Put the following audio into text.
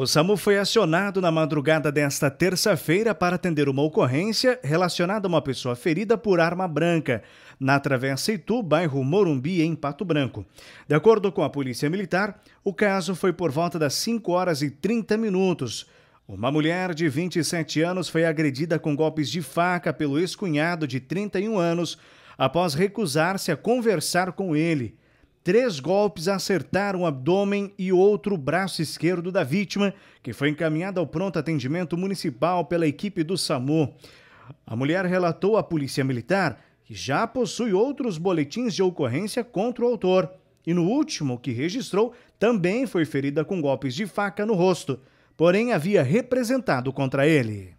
O SAMU foi acionado na madrugada desta terça-feira para atender uma ocorrência relacionada a uma pessoa ferida por arma branca na Travessa Itu, bairro Morumbi, em Pato Branco. De acordo com a Polícia Militar, o caso foi por volta das 5 horas e 30 minutos. Uma mulher de 27 anos foi agredida com golpes de faca pelo ex-cunhado de 31 anos após recusar-se a conversar com ele. Três golpes acertaram o abdômen e outro braço esquerdo da vítima, que foi encaminhada ao pronto atendimento municipal pela equipe do SAMU. A mulher relatou à Polícia Militar que já possui outros boletins de ocorrência contra o autor. E no último que registrou, também foi ferida com golpes de faca no rosto, porém havia representado contra ele.